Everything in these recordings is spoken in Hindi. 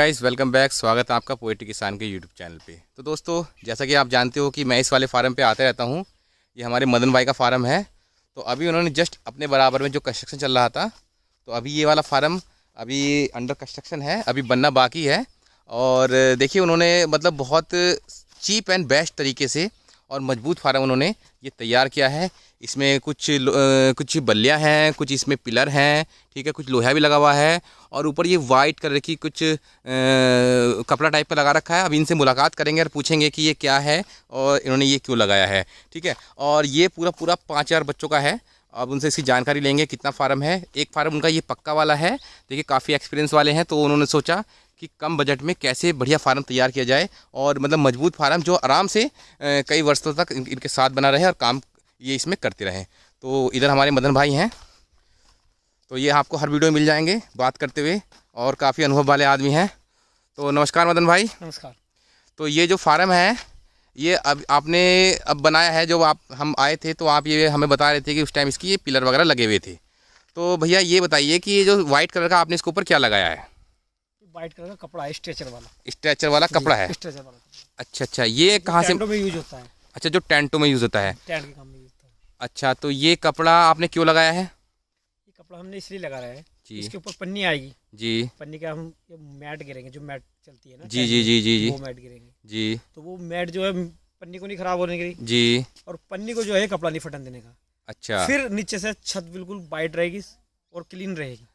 गाइस वेलकम बैक स्वागत है आपका पोएट्री किसान के यूट्यूब चैनल पे तो दोस्तों जैसा कि आप जानते हो कि मैं इस वाले फार्म पे आते रहता हूँ ये हमारे मदन भाई का फार्म है तो अभी उन्होंने जस्ट अपने बराबर में जो कंस्ट्रक्शन चल रहा था तो अभी ये वाला फार्म अभी अंडर कंस्ट्रक्शन है अभी बनना बाकी है और देखिए उन्होंने मतलब बहुत चीप एंड बेस्ट तरीके से और मजबूत फार्म उन्होंने ये तैयार किया है इसमें कुछ कुछ बल्लियाँ हैं कुछ इसमें पिलर हैं ठीक है कुछ लोहा भी लगा हुआ है और ऊपर ये वाइट कलर की कुछ आ, कपड़ा टाइप का लगा रखा है अब इनसे मुलाकात करेंगे और पूछेंगे कि ये क्या है और इन्होंने ये क्यों लगाया है ठीक है और ये पूरा पूरा पाँच हज़ार बच्चों का है अब उनसे इसकी जानकारी लेंगे कितना फार्म है एक फार्म उनका ये पक्का वाला है देखिए काफ़ी एक्सपीरियंस वाले हैं तो उन्होंने सोचा कि कम बजट में कैसे बढ़िया फार्म तैयार किया जाए और मतलब मजबूत फार्म जो आराम से कई वर्षों तक इनके साथ बना रहे और काम ये इसमें करते रहें तो इधर हमारे मदन भाई हैं तो ये आपको हर वीडियो में मिल जाएंगे बात करते हुए और काफ़ी अनुभव वाले आदमी हैं तो नमस्कार मदन भाई नमस्कार तो ये जो फार्म है ये अब आपने अब बनाया है जब आप हम आए थे तो आप ये हमें बता रहे थे कि उस टाइम इसकी ये पिलर वगैरह लगे हुए थे तो भैया ये बताइए कि ये जो वाइट कलर का आपने इसके ऊपर क्या लगाया है वाइट कलर का कपड़ा है स्ट्रेचर वाला स्ट्रेचर वाला कपड़ा है स्ट्रेचर वाला अच्छा अच्छा ये कहाँ से यूज होता है अच्छा जो टेंटों में यूज़ होता है अच्छा तो ये कपड़ा आपने क्यों लगाया है ये कपड़ा हमने इसलिए लगा रहा है जी इसके ऊपर पन्नी आएगी जी पन्नी का हम मैट गिरेंगे जो मैट चलती है ना जी जी जी जी जी वो मैट गिरेंगे जी तो वो मैट जो है पन्नी को नहीं खराब होने के लिए जी और पन्नी को जो है कपड़ा नहीं फटन देने का अच्छा फिर नीचे से छत बिल्कुल वाइट रहेगी और क्लीन रहेगी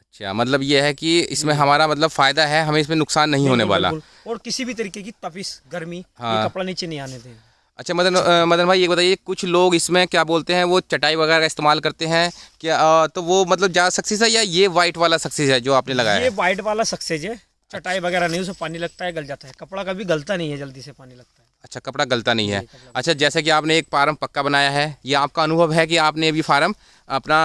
अच्छा मतलब ये है कि इसमें हमारा मतलब फायदा है हमें इसमें नुकसान नहीं होने वाला और किसी भी तरीके की तपिश गर्मी हाँ। कपड़ा नीचे नहीं आने देगा अच्छा मदन मदन भाई ये बताइए कुछ लोग इसमें क्या बोलते हैं वो चटाई वगैरह का इस्तेमाल करते हैं क्या तो वो मतलब ज़्यादा सक्सेस है या ये वाइट वाला सक्सेस है जो आपने लगाया ये वाइट वाला सक्सेस है चटाई वगैरह नहीं उसमें पानी लगता है गल जाता है कपड़ा कभी गलता नहीं है जल्दी से पानी लगता है अच्छा कपड़ा गलता नहीं है अच्छा जैसे कि आपने एक फार्म पक्का बनाया है ये आपका अनुभव है कि आपने अभी फार्म अपना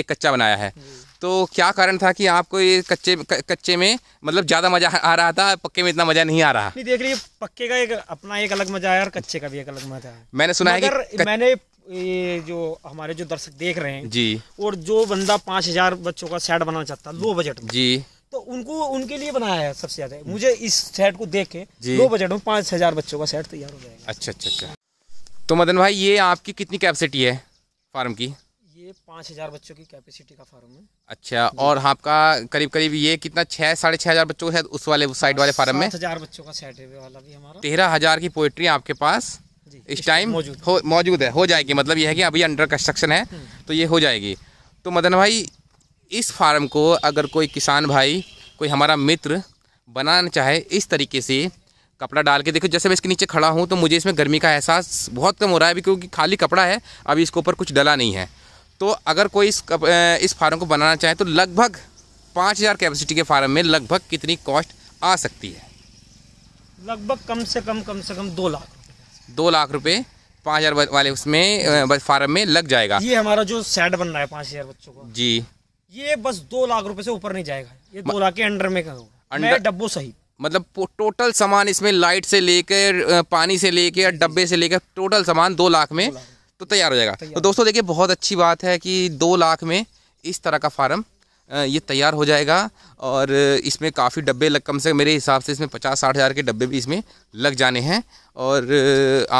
एक कच्चा बनाया है तो क्या कारण था कि आपको ये कच्चे कच्चे में मतलब ज़्यादा मज़ा आ रहा था पक्के में इतना मज़ा नहीं आ रहा नहीं देख रही पक्के का एक अपना एक अलग मज़ा है और कच्चे का भी एक अलग मज़ा है मैंने सुना है कि मैंने ये जो हमारे जो दर्शक देख रहे हैं जी और जो बंदा पांच हज़ार बच्चों का सेट बनाना चाहता लो बजट जी तो उनको उनके लिए बनाया है सबसे ज्यादा मुझे इस सेट को देख के लो बजट में पांच हजार बच्चों का सेट तैयार हो जाएगा अच्छा अच्छा अच्छा तो मदन भाई ये आपकी कितनी कैपेसिटी है फार्म की ये पाँच हज़ार बच्चों की कैपेसिटी का फार्म है अच्छा और आपका करीब करीब ये कितना छः साढ़े छः हज़ार बच्चों का उस वाले साइड वाले फार्म में हज़ार बच्चों का सेट वाला भी हमारा तेरह हज़ार की पोइट्री आपके पास इस टाइम मौजूद मौजूद है हो जाएगी मतलब ये है कि अभी अंडर कंस्ट्रक्शन है हम्म। तो ये हो जाएगी तो मदन भाई इस फार्म को अगर कोई किसान भाई कोई हमारा मित्र बनाना चाहे इस तरीके से कपड़ा डाल के देखो जैसे मैं इसके नीचे खड़ा हूँ तो मुझे इसमें गर्मी का एहसास बहुत कम हो रहा है अभी क्योंकि खाली कपड़ा है अभी इसके ऊपर कुछ डला नहीं है तो अगर कोई इस इस फार्म को बनाना चाहे तो लगभग पाँच हज़ार कैपेसिटी के फार्म में लगभग कितनी कॉस्ट आ सकती है लगभग कम से कम कम से कम दो लाख दो लाख रुपए पाँच हज़ार वाले उसमें फार्म में लग जाएगा ये हमारा जो सेट बन रहा है पाँच हज़ार बच्चों का जी ये बस दो लाख रुपए से ऊपर नहीं जाएगा ये दो लाख के अंडर में का होगा डब्बो सही मतलब टोटल सामान इसमें लाइट से लेकर पानी से लेकर डब्बे से लेकर टोटल सामान दो लाख में दो तो तैयार हो जाएगा तो दोस्तों देखिए बहुत अच्छी बात है कि दो लाख में इस तरह का फार्म ये तैयार हो जाएगा और इसमें काफ़ी डब्बे लग कम से कम मेरे हिसाब से इसमें पचास साठ हज़ार के डब्बे भी इसमें लग जाने हैं और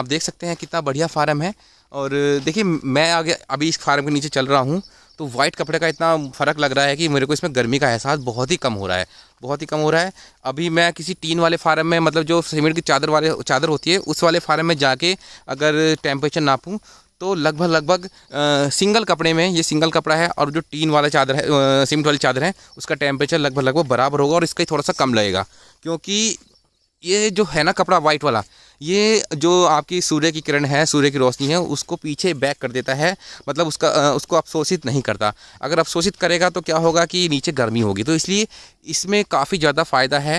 आप देख सकते हैं कितना बढ़िया फार्म है और देखिए मैं आगे अभी इस फार्म के नीचे चल रहा हूँ तो वाइट कपड़े का इतना फ़र्क लग रहा है कि मेरे को इसमें गर्मी का एहसास बहुत ही कम हो रहा है बहुत ही कम हो रहा है अभी मैं किसी टीन वाले फार्म में मतलब जो सीमेंट की चादर वाले चादर होती है उस वाले फार्म में जाके अगर टेम्परेचर नापूँ तो लगभग लगभग सिंगल कपड़े में ये सिंगल कपड़ा है और जो टीन वाला चादर है सिमट वाली चादर है उसका टेम्परेचर लगभग लगभग बराबर होगा और इसका ही थोड़ा सा कम लगेगा क्योंकि ये जो है ना कपड़ा वाइट वाला ये जो आपकी सूर्य की किरण है सूर्य की रोशनी है उसको पीछे बैक कर देता है मतलब उसका उसको अवशोषित नहीं करता अगर अवशोषित करेगा तो क्या होगा कि नीचे गर्मी होगी तो इसलिए इसमें काफ़ी ज़्यादा फ़ायदा है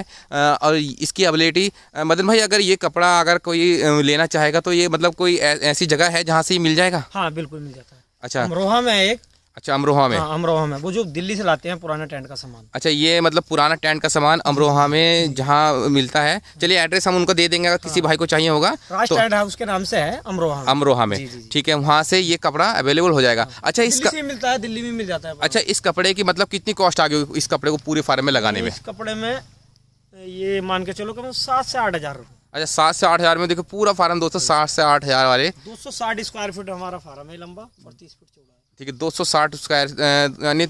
और इसकी एबिलिटी मदन भाई अगर ये कपड़ा अगर कोई लेना चाहेगा तो ये मतलब कोई ऐसी जगह है जहाँ से मिल जाएगा हाँ बिल्कुल मिल जाता है अच्छा रोहा में एक अच्छा अमरोहा में हाँ, अमरोहा में वो जो दिल्ली से लाते हैं पुराना टेंट का सामान अच्छा ये मतलब पुराना टेंट का सामान अमरोहा में जहाँ मिलता है हाँ। चलिए एड्रेस हम उनको दे देंगे अगर किसी हाँ। भाई को चाहिए होगा राज तो, टेंट हाउस के नाम से है अमरोहा अमरोहा में ठीक है वहाँ से ये कपड़ा अवेलेबल हो जाएगा हाँ। अच्छा इस मिलता है दिल्ली में मिल जाता है अच्छा इस कपड़े की मतलब कितनी कॉस्ट आ गई इस कपड़े को पूरे फार्म में लगाने में कपड़े में ये मान के चलो कम सात से आठ हजार अच्छा सात से आठ हजार में देखो पूरा फार्म सौ साठ से आठ हजार वाले दो सौ साठ स्क्वायर फीट हमारा फार्म है लंबा और तीस फीट चौड़ा ठीक है 260 स्क्वायर यानी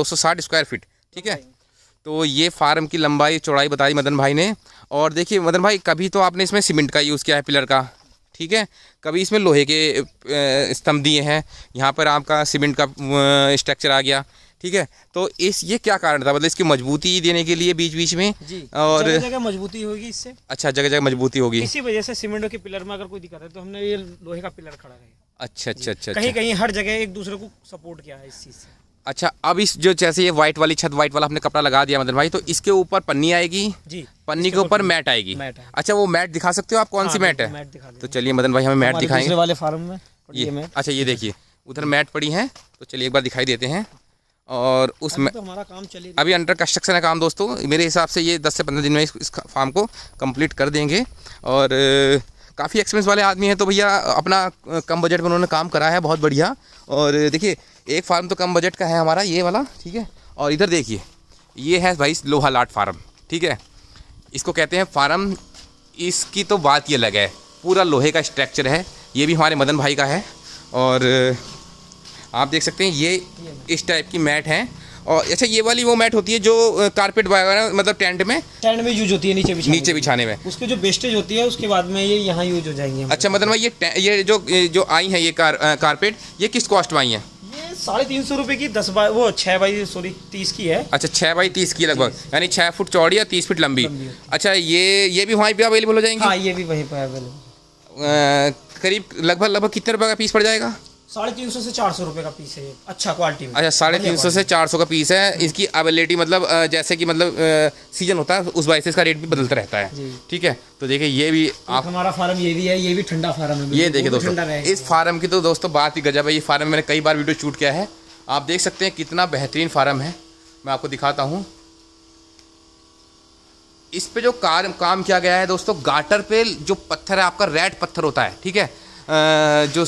260 स्क्वायर फीट ठीक है तो ये फार्म की लंबाई चौड़ाई बताई मदन भाई ने और देखिए मदन भाई कभी तो आपने इसमें सीमेंट का यूज़ किया है पिलर का ठीक है कभी इसमें लोहे के स्तंभ दिए हैं यहाँ पर आपका सीमेंट का स्ट्रक्चर आ गया ठीक है तो इस ये क्या कारण था मतलब इसकी मजबूती देने के लिए बीच बीच में जी, और जगह जगह मजबूती होगी इससे अच्छा जगह जगह मजबूती होगी इसी वजह से सीमेंटों के पिलर में अगर कोई दिक्कत है तो हमने ये लोहे का पिलर खड़ा है अच्छा अच्छा अच्छा कहीं अच्छा। कहीं हर जगह एक दूसरे को सपोर्ट किया है इस चीज़ से अच्छा अब इस जो जैसे ये व्हाइट वाली छत व्हाइट वाला हमने कपड़ा लगा दिया मदन भाई तो इसके ऊपर पन्नी आएगी जी पन्नी के ऊपर मैट आएगी मैट अच्छा वो मैट दिखा सकते हो आप कौन हाँ, सी मैट है तो चलिए मदन भाई हमें मैट दिखाएंगे वाले फार्म में ये अच्छा ये देखिए उधर मैट पड़ी है तो चलिए एक बार दिखाई देते हैं और उसमें तो हमारा काम चले अभी अंडर कंस्ट्रक्शन है काम दोस्तों मेरे हिसाब से ये दस से पंद्रह दिन में इस, इस फार्म को कंप्लीट कर देंगे और काफ़ी एक्सपीरियंस वाले आदमी हैं तो भैया अपना कम बजट में उन्होंने काम करा है बहुत बढ़िया और देखिए एक फार्म तो कम बजट का है हमारा ये वाला ठीक है और इधर देखिए ये है भाई लोहा लाट फार्म ठीक है इसको कहते हैं फार्म इसकी तो बात ये अलग है पूरा लोहे का स्ट्रक्चर है ये भी हमारे मदन भाई का है और आप देख सकते हैं ये इस टाइप की मैट हैं और अच्छा ये वाली वो मैट होती है जो कारपेट वगैरह मतलब टेंट में टेंट में यूज होती है नीचे बिछाने नीचे बिछाने में उसके जो बेस्टेज होती है उसके बाद में ये यहाँ यूज हो जाएंगे अच्छा मतलब ये ये जो जो आई है ये कार कारपेट ये किस कॉस्ट में आई है साढ़े तीन सौ रुपए की दस बाई वो छह बाई सॉरी तीस की है अच्छा छह बाई तीस की लगभग यानी छह फुट चौड़ी या तीस फीट लंबी अच्छा ये ये भी वहाँ पे अवेलेबल हो जाएंगे हाँ ये भी वहीं पे अवेलेबल करीब लगभग लगभग कितने रुपए का पीस पड़ जाएगा साढ़े तीन सौ से चार सौ रुपए का पीस है अच्छा क्वालिटी में अच्छा साढ़े तीन सौ से चार सौ का पीस है इसकी अवेलेबिलिटी मतलब जैसे कि मतलब सीजन होता है उस वजह से इसका रेट भी बदलता रहता है ठीक है तो देखिए ये भी आप हमारा फार्म ये भी है ये भी ठंडा फार्म है ये देखिए दोस्तों इस फार्म की तो दोस्तों बात ही गजब है ये फार्म मैंने कई बार वीडियो शूट किया है आप देख सकते हैं कितना बेहतरीन फार्म है मैं आपको दिखाता हूँ इस पे जो काम काम किया गया है दोस्तों गाटर पे जो पत्थर है आपका रेड पत्थर होता है ठीक है जो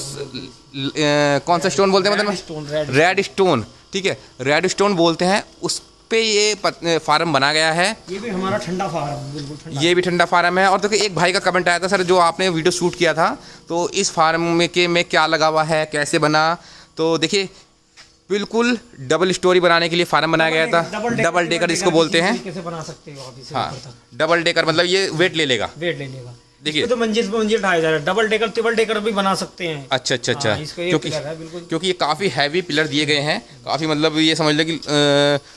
कौन सा स्टोन बोलते हैं मतलब रेड स्टोन ठीक है रेड स्टोन बोलते हैं उस पे ये फार्म बना गया है ये भी हमारा ठंडा फार्म ये भी ठंडा फार्म है और देखो तो एक भाई का कमेंट आया था सर जो आपने वीडियो शूट किया था तो इस फार्म में के में क्या लगा हुआ है कैसे बना तो देखिए बिल्कुल डबल स्टोरी बनाने के लिए फार्म बनाया गया था डबल डेकर, डेकर, डेकर जिसको बोलते हैं कैसे बना सकते हो आप हाँ डबल डेकर मतलब ये वेट ले लेगा वेट ले लेगा देखिए तो मंजिल पे मंजिल ढाई हजार डबल डेकर ट्रिपल डेकर भी बना सकते हैं अच्छा अच्छा अच्छा हाँ, क्योंकि क्योंकि ये काफ़ी हैवी पिलर दिए गए हैं काफ़ी मतलब ये समझ लो कि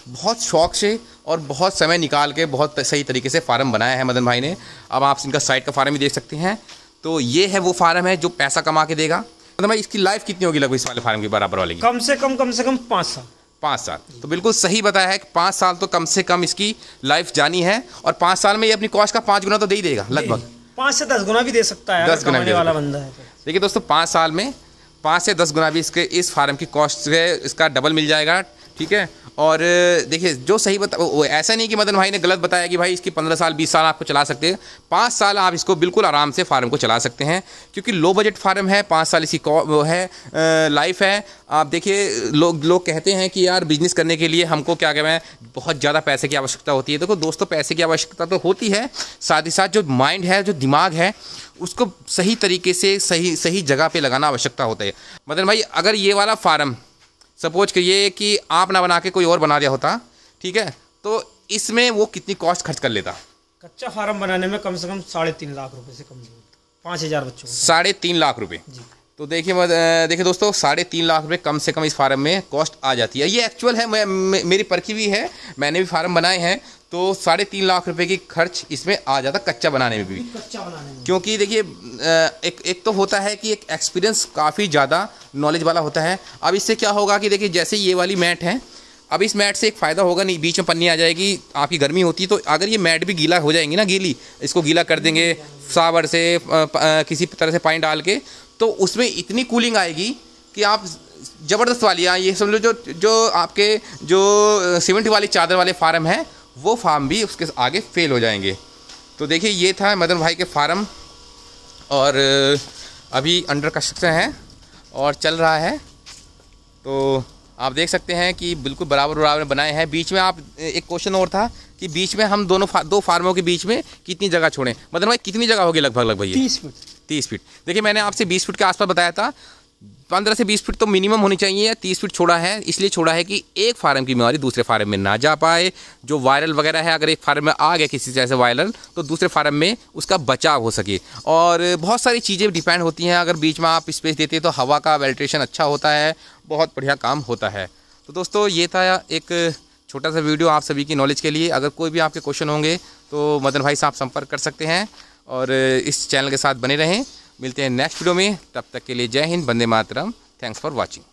बहुत शौक से और बहुत समय निकाल के बहुत सही तरीके से फार्म बनाया है मदन भाई ने अब आप इनका साइड का फार्म भी देख सकते हैं तो ये है वो फार्म है जो पैसा कमा के देगा मतलब भाई इसकी लाइफ कितनी होगी लगभग इस वाले फार्म की बराबर वाली कम से कम कम से कम पाँच साल पाँच साल तो बिल्कुल सही बताया है कि पाँच साल तो कम से कम इसकी लाइफ जानी है और पाँच साल में ये अपनी कॉस्ट का पाँच गुना तो दे ही देगा लगभग पाँच से दस गुना भी दे सकता है दस गुना भी वाला बंदा है तो। देखिए दोस्तों पाँच साल में पाँच से दस गुना भी इसके इस फार्म की कॉस्ट है इसका डबल मिल जाएगा ठीक है और देखिए जो सही बता ऐसा नहीं कि मदन भाई ने गलत बताया कि भाई इसकी पंद्रह साल बीस साल आपको चला सकते हैं पाँच साल आप इसको बिल्कुल आराम से फार्म को चला सकते हैं क्योंकि लो बजट फार्म है पाँच साल इसकी वो है लाइफ है आप देखिए लोग लोग कहते हैं कि यार बिजनेस करने के लिए हमको क्या कहें बहुत ज़्यादा पैसे की आवश्यकता होती है देखो दोस्तों पैसे की आवश्यकता तो होती है साथ ही साथ जो माइंड है जो दिमाग है उसको सही तरीके से सही सही जगह पर लगाना आवश्यकता होता है मदन भाई अगर ये वाला फार्म सपोज करिए कि आप ना बना के कोई और बना दिया होता ठीक है तो इसमें वो कितनी कॉस्ट खर्च कर लेता कच्चा फार्म बनाने में कम से कम साढ़े तीन लाख रुपए से कम पाँच हज़ार बच्चों साढ़े तीन लाख रुपए तो देखिए देखिए दोस्तों साढ़े तीन लाख रुपए कम से कम इस फार्म में कॉस्ट आ जाती है ये एक्चुअल है मैं मेरी परखी भी है मैंने भी फार्म बनाए हैं तो साढ़े तीन लाख रुपए की खर्च इसमें आ जाता कच्चा बनाने में भी कच्चा बनाने में क्योंकि देखिए एक एक तो होता है कि एक एक्सपीरियंस काफ़ी ज़्यादा नॉलेज वाला होता है अब इससे क्या होगा कि देखिए जैसे ये वाली मैट है अब इस मैट से एक फ़ायदा होगा नहीं बीच में पन्नी आ जाएगी आपकी गर्मी होती तो अगर ये मैट भी गीला हो जाएंगी ना गीली इसको गीला कर देंगे सावर से किसी तरह से पानी डाल के तो उसमें इतनी कूलिंग आएगी कि आप ज़बरदस्त वाली हाँ, ये समझ लो जो जो आपके जो सीमेंट वाली चादर वाले फार्म हैं वो फार्म भी उसके आगे फेल हो जाएंगे तो देखिए ये था मदन भाई के फार्म और अभी अंडर कंस्ट्रक्शन है और चल रहा है तो आप देख सकते हैं कि बिल्कुल बराबर बराबर बनाए हैं बीच में आप एक क्वेश्चन और था कि बीच में हम दोनों फा, दो फार्मों के बीच में कितनी जगह छोड़ें मदन भाई कितनी जगह होगी लगभग लगभग ये तीस फीट तीस फीट देखिए मैंने आपसे बीस फीट के आसपास बताया था पंद्रह से बीस फीट तो मिनिमम होनी चाहिए या तीस फीट छोड़ा है इसलिए छोड़ा है कि एक फार्म की बीमारी दूसरे फार्म में ना जा पाए जो वायरल वगैरह है अगर एक फार्म में आ गया किसी तरह से वायरल तो दूसरे फार्म में उसका बचाव हो सके और बहुत सारी चीज़ें डिपेंड होती हैं अगर बीच में आप स्पेस देते हैं तो हवा का वेल्ट्रेशन अच्छा होता है बहुत बढ़िया काम होता है तो दोस्तों ये था एक छोटा सा वीडियो आप सभी की नॉलेज के लिए अगर कोई भी आपके क्वेश्चन होंगे तो मदन भाई साहब संपर्क कर सकते हैं और इस चैनल के साथ बने रहें मिलते हैं नेक्स्ट वीडियो में तब तक के लिए जय हिंद बंदे मातरम थैंक्स फॉर वॉचिंग